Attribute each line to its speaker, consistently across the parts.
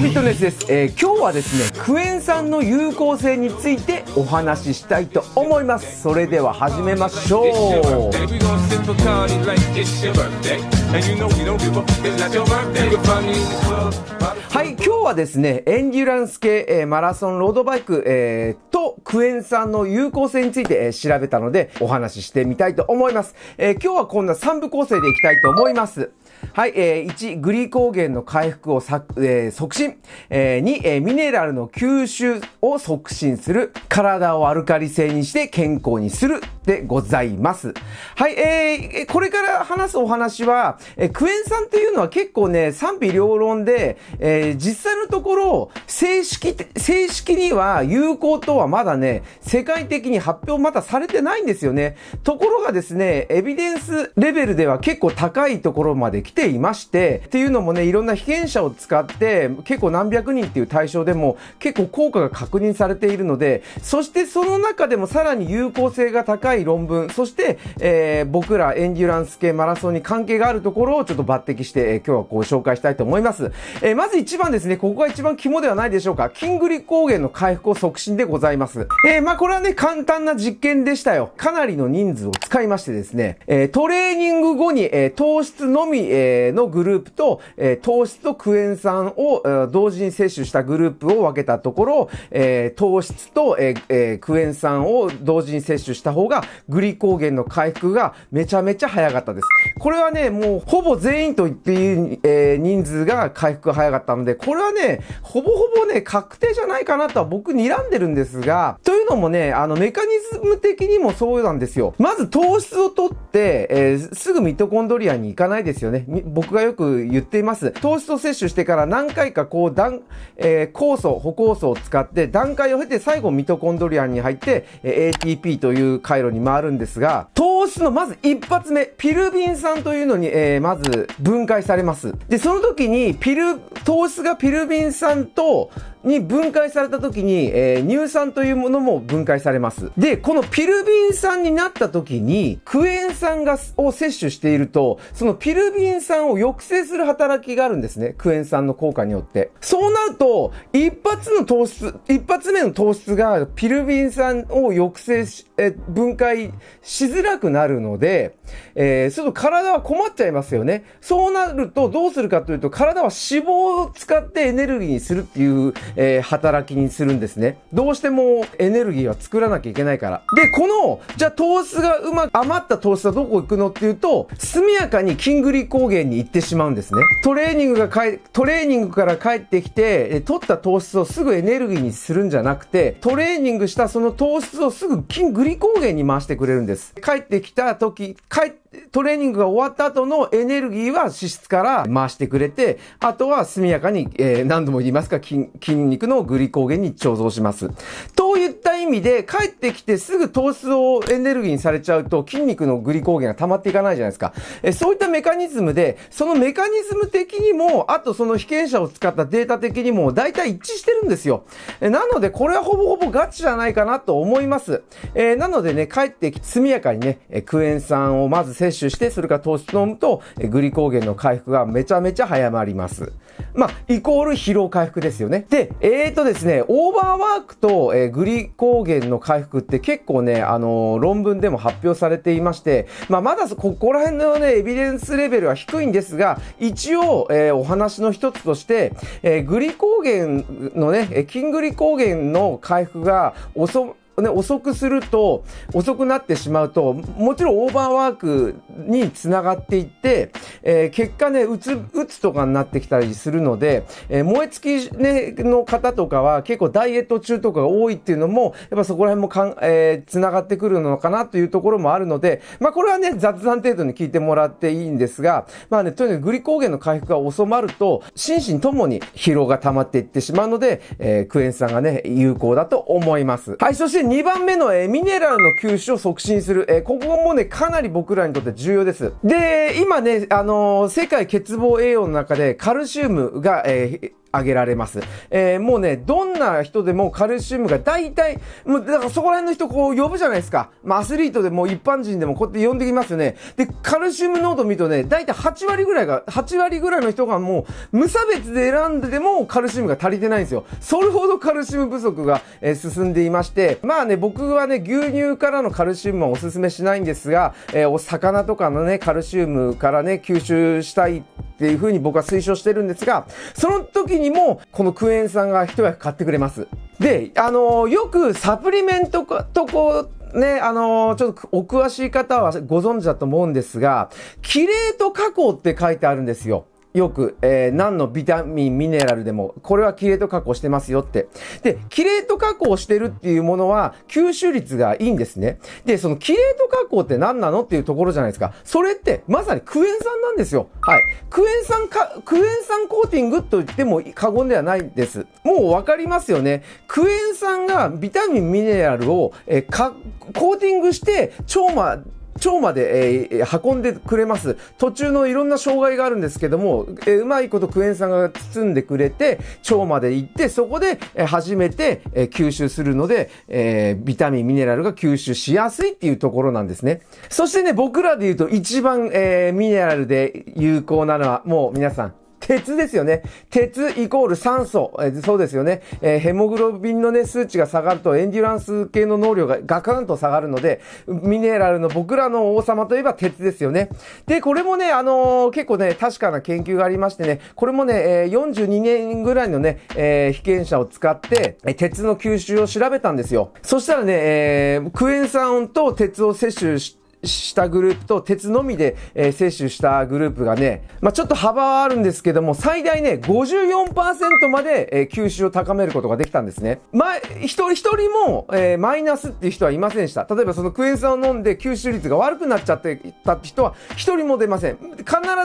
Speaker 1: フィットネスです、えー、今日はですねクエン酸の有効性についてお話ししたいと思いますそれでは始めましょうはい今日はですねエンデュランス系、えー、マラソンロードバイク、えー、とクエン酸の有効性について、えー、調べたのでお話ししてみたいと思います、えー、今日はこんな3部構成でいきたいと思いますはい、えー、1、グリコーゲンの回復をさ、えー、促進。えー、2、えー、ミネラルの吸収を促進する。体をアルカリ性にして健康にする。でございます。はい、えー、これから話すお話は、えー、クエン酸っていうのは結構ね、賛否両論で、えー、実際のところ、正式、正式には有効とはまだね、世界的に発表まだされてないんですよね。ところがですね、エビデンスレベルでは結構高いところまで来ていまして、っていうのもね、いろんな被験者を使って、結構何百人っていう対象でも結構効果が確認されているので、そしてその中でもさらに有効性が高い論文、そして、えー、僕らエンデュランス系マラソンに関係があるところをちょっと抜擢して、えー、今日はご紹介したいと思います。えー、まず一番ですね、ここが一番肝ではないでしょうか。キングリ高原の回復を促進でございます。えー、まあこれはね、簡単な実験でしたよ。かなりの人数を使いましてですね、えー、トレーニング後に、えー、糖質のみ、ええー、のグループと、えー、糖質とクエン酸を、えー、同時に摂取したグループを分けたところ、えー、糖質と、えーえー、クエン酸を同時に摂取した方が、グリコーゲンの回復がめちゃめちゃ早かったです。これはね、もうほぼ全員と言っていい、えー、人数が回復が早かったので、これはね、ほぼほぼね、確定じゃないかなとは僕睨んでるんですが、というのもね、あの、メカニズム的にもそうなんですよ。まず糖質を取って、えー、すぐミトコンドリアに行かないですよね。僕がよく言っています。糖質を摂取してから何回かこう、段、えー、酵素、歩酵素を使って段階を経て最後ミトコンドリアンに入って、えー、ATP という回路に回るんですが、糖質のまず一発目、ピルビン酸というのに、えー、まず分解されます。で、その時にピル、糖質がピルビン酸と、に分解された時に、えー、乳酸というものも分解されます。で、このピルビン酸になった時に、クエン酸がを摂取していると、そのピルビン酸を抑制する働きがあるんですね。クエン酸の効果によって。そうなると、一発の糖質、一発目の糖質がピルビン酸を抑制し、え分解しづらくなるので、えー、すると体は困っちゃいますよね。そうなるとどうするかというと、体は脂肪を使ってエネルギーにするっていうえー、働きにするんですね。どうしてもエネルギーは作らなきゃいけないから。で、この、じゃあ糖質がうまく、余った糖質はどこ行くのっていうと、速やかにキングリ高原に行ってしまうんですね。トレーニングがかトレーニングから帰ってきて、え取った糖質をすぐエネルギーにするんじゃなくて、トレーニングしたその糖質をすぐキングリ高原に回してくれるんです。帰ってきた時、帰ってトレーニングが終わった後のエネルギーは脂質から回してくれて、あとは速やかに、えー、何度も言いますか筋肉のグリコーゲンに貯蔵します。といった意味で、帰ってきてすぐ糖質をエネルギーにされちゃうと筋肉のグリコーゲンが溜まっていかないじゃないですか。えー、そういったメカニズムで、そのメカニズム的にも、あとその被験者を使ったデータ的にも大体一致してるんですよ。えー、なので、これはほぼほぼガチじゃないかなと思います。えなのでね、帰ってきて速やかにね、クエン酸をまず摂取してそれから糖質飲むとグリコーゲンの回復がめちゃめちゃ早まりますまあイコール疲労回復ですよねでえーとですねオーバーワークと、えグリコーゲンの回復って結構ねあの論文でも発表されていまして、まあ、まだここら辺のねエビデンスレベルは低いんですが一応、えー、お話の一つとして、えー、グリコーゲンのねキングリコーゲンの回復が遅ね、遅くすると、遅くなってしまうと、もちろんオーバーワークにつながっていって、えー、結果ね、うつ、うつとかになってきたりするので、えー、燃え尽き、ね、の方とかは結構ダイエット中とかが多いっていうのも、やっぱそこら辺もかん、えー、つながってくるのかなというところもあるので、まあこれはね、雑談程度に聞いてもらっていいんですが、まあね、とにかくグリコーゲンの回復が収まると、心身ともに疲労が溜まっていってしまうので、えー、クエン酸がね、有効だと思います。はい、そして2番目の、えミネラルの吸収を促進する、えここもね、かなり僕らにとって重要です。で、今ね、あの世界欠乏栄養の中でカルシウムが、えあげられます。えー、もうね、どんな人でもカルシウムが大体、もう、だからそこら辺の人こう呼ぶじゃないですか。まあ、アスリートでも一般人でもこうやって呼んできますよね。で、カルシウム濃度見るとね、大体8割ぐらいが、8割ぐらいの人がもう、無差別で選んででもカルシウムが足りてないんですよ。それほどカルシウム不足が、えー、進んでいまして、まあね、僕はね、牛乳からのカルシウムはおすすめしないんですが、えー、お魚とかのね、カルシウムからね、吸収したいっていうふうに僕は推奨してるんですが、その時にも、このクエン酸が一役買ってくれます。で、あのー、よくサプリメントとこう、ね、あのー、ちょっとお詳しい方はご存知だと思うんですが、キレート加工って書いてあるんですよ。よく、えー、何のビタミン、ミネラルでも、これはキレート加工してますよって。で、キレート加工してるっていうものは、吸収率がいいんですね。で、そのキレート加工って何なのっていうところじゃないですか。それって、まさにクエン酸なんですよ。はい。クエン酸か、クエン酸コーティングと言っても過言ではないです。もうわかりますよね。クエン酸がビタミン、ミネラルを、えー、コーティングして、腸ま腸まで、えー、運んでくれます。途中のいろんな障害があるんですけども、えー、うまいことクエン酸が包んでくれて、腸まで行って、そこで、えー、初めて、えー、吸収するので、えー、ビタミン、ミネラルが吸収しやすいっていうところなんですね。そしてね、僕らで言うと一番、えー、ミネラルで有効なのは、もう皆さん、鉄ですよね。鉄イコール酸素。えそうですよね。えー、ヘモグロビンのね、数値が下がると、エンデュランス系の能量がガクンと下がるので、ミネラルの僕らの王様といえば鉄ですよね。で、これもね、あのー、結構ね、確かな研究がありましてね、これもね、えー、42年ぐらいのね、え被験者を使って、え鉄の吸収を調べたんですよ。そしたらね、えクエン酸と鉄を摂取して、したグループと鉄のみで、えー、摂取したグループがね、まあ、ちょっと幅はあるんですけども、最大ね、54%まで、えー、吸収を高めることができたんですね。ま一人一人も、えー、マイナスっていう人はいませんでした。例えばそのクエン酸を飲んで吸収率が悪くなっちゃってたって人は一人も出ません。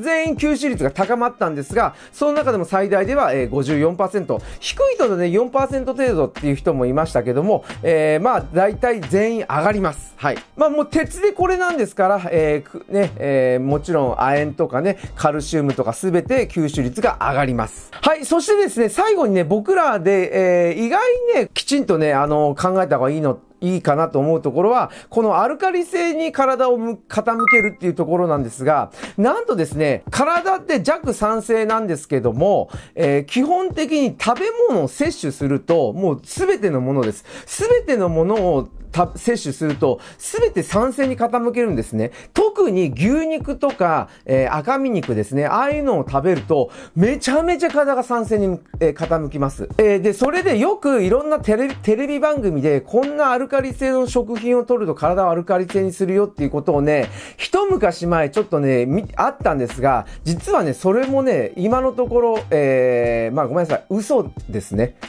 Speaker 1: 全員吸収率が高まったんですが、その中でも最大では、えー、54%、低いとね、4%程度っていう人もいましたけども、えー、まあ、大体全員上がります。はい。まあ、もう鉄でこれなんですから、えー、ね、えー、もちろん亜鉛とかね、カルシウムとかすべて吸収率が上がります。はい。そしてですね、最後にね、僕らで、えー、意外にね、きちんとね、あの、考えた方がいいのって、いいかなと思うところは、このアルカリ性に体を傾けるっていうところなんですが、なんとですね、体って弱酸性なんですけども、えー、基本的に食べ物を摂取すると、もう全てのものです。全てのものを摂取すると、すべて酸性に傾けるんですね。特に牛肉とか、えー、赤身肉ですね。ああいうのを食べると、めちゃめちゃ体が酸性に、えー、傾きます。えー、で、それでよくいろんなテレビ、テレビ番組で、こんなアルカリ性の食品を取ると体をアルカリ性にするよっていうことをね、一昔前ちょっとね、あったんですが、実はね、それもね、今のところ、えー、まあごめんなさい、嘘ですね。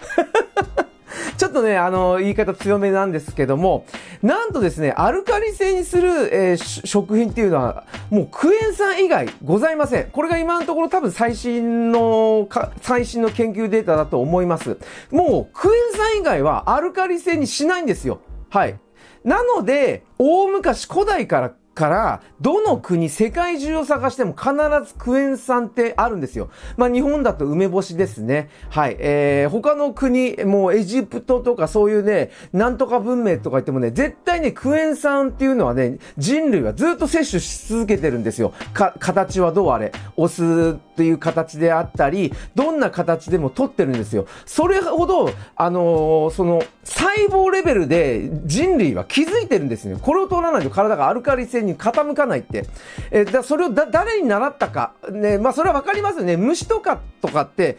Speaker 1: ちょっとね、あの、言い方強めなんですけども、なんとですね、アルカリ性にする、えー、食品っていうのは、もうクエン酸以外ございません。これが今のところ多分最新の、最新の研究データだと思います。もう、クエン酸以外はアルカリ性にしないんですよ。はい。なので、大昔古代からから、どの国、世界中を探しても必ずクエン酸ってあるんですよ。まあ、日本だと梅干しですね。はい。えー、他の国、もうエジプトとかそういうね、なんとか文明とか言ってもね、絶対ね、クエン酸っていうのはね、人類はずっと摂取し続けてるんですよ。か、形はどうあれ。お酢という形であったり、どんな形でも取ってるんですよ。それほど、あのー、その、細胞レベルで人類は気づいてるんですね。これを取らないと体がアルカリ性に傾かないって。えー、だそれを誰に習ったか。ね、まあ、それはわかりますよね。虫とかとかって、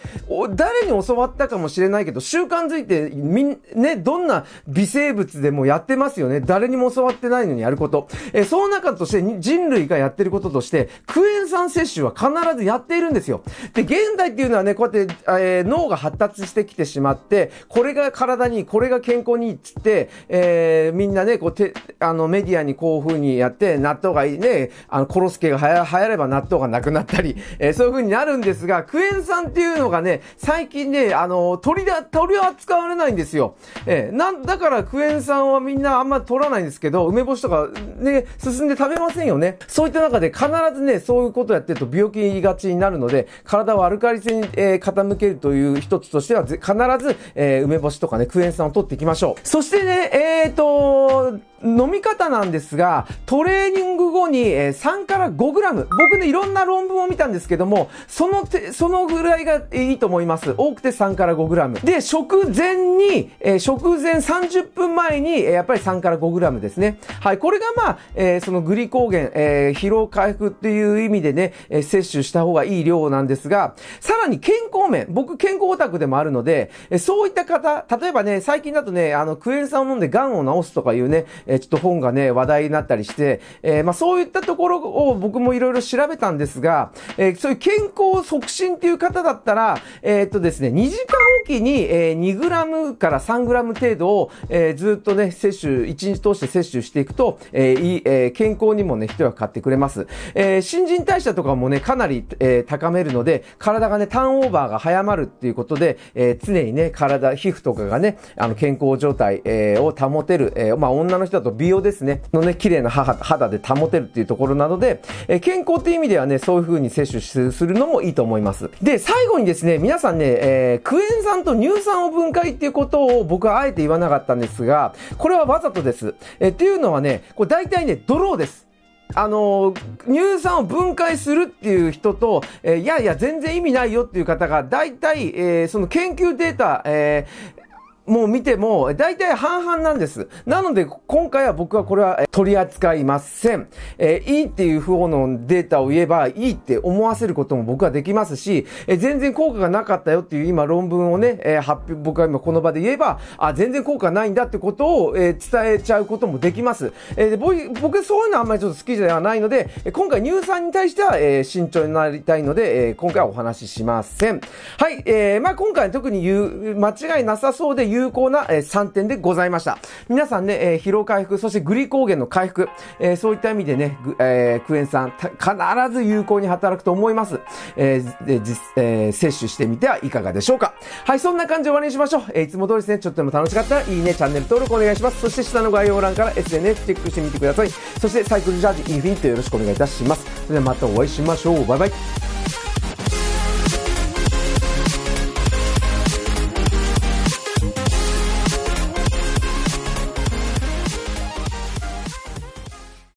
Speaker 1: 誰に教わったかもしれないけど、習慣づいて、みん、ね、どんな微生物でもやってますよね。誰にも教わってないのにやること。えー、その中として人類がやってることとして、クエン酸摂取は必ずやっているるんですよ。で、現代っていうのはね、こうやって、えー、脳が発達してきてしまって、これが体に、これが健康にいいっつって、えー、みんなね、こう、て、あの、メディアにこういう風にやって、納豆がいいね、あの、コロスケがはや、流行れば納豆がなくなったり、えー、そういう風になるんですが、クエン酸っていうのがね、最近ね、あの、取りだ、取り扱われないんですよ。えー、なん、だからクエン酸はみんなあんま取らないんですけど、梅干しとかね、進んで食べませんよね。そういった中で必ずね、そういうことやってると病気がちになるので、体をアルカリ性に、えー、傾けるという一つとしては、必ず、えー、梅干しとかね、クエン酸を取っていきましょう。そしてね、えーと、飲み方なんですが、トレーニング後に、3から5グラム。僕ね、いろんな論文を見たんですけども、そのそのぐらいがいいと思います。多くて3から5グラム。で、食前に、食前30分前に、やっぱり3から5グラムですね。はい、これがまあ、そのグリコーゲン、疲労回復っていう意味でね、摂取した方がいい量なんですが、さらに健康面、僕健康オタクでもあるので、そういった方、例えばね、最近だとね、あの、クエン酸を飲んで癌を治すとかいうね、えちょっと本がね、話題になったりして、えー、まあそういったところを僕もいろいろ調べたんですが、えー、そういう健康促進っていう方だったら、えー、っとですね、2時間気に、えー、2ムから3ム程度を、えー、ずっとね、摂取、1日通して摂取していくと、えーえー、健康にもね、人は買ってくれます。えー、新陳代謝とかもね、かなり、えー、高めるので、体がね、ターンオーバーが早まるっていうことで、えー、常にね、体、皮膚とかがね、あの、健康状態、えー、を保てる、えー、まあ、女の人だと美容ですね、のね、綺麗な肌で保てるっていうところなので、えー、健康っていう意味ではね、そういう風に摂取するのもいいと思います。で、最後にですね、皆さんね、えー、クエン酸んと乳酸を分解っていうことを僕はあえて言わなかったんですが、これはわざとです。え、っていうのはね、これ大体ね、ドローです。あの、乳酸を分解するっていう人と、えー、いやいや全然意味ないよっていう方が、大体、えー、その研究データ、えーもう見ても、大体半々なんです。なので、今回は僕はこれは取り扱いません。えー、いいっていう方のデータを言えば、いいって思わせることも僕はできますし、えー、全然効果がなかったよっていう今論文をね、えー、発表、僕は今この場で言えば、あ、全然効果ないんだってことを、えー、伝えちゃうこともできます。えー、僕、僕そういうのあんまりちょっと好きではないので、今回乳酸に対しては、えー、慎重になりたいので、えー、今回はお話ししません。はい、えー、まあ今回特に言う、間違いなさそうで言う有効な、え3点でございました。皆さんね、え疲労回復、そしてグリコーゲンの回復、えそういった意味でね、えー、クエン酸、必ず有効に働くと思います。えで実え摂取してみてはいかがでしょうか。はい、そんな感じで終わりにしましょう。えいつも通りですね、ちょっとでも楽しかったら、いいね、チャンネル登録お願いします。そして下の概要欄から SNS チェックしてみてください。そしてサイクルジャージインフィニットよろしくお願いいたします。それではまたお会いしましょう。バイバイ。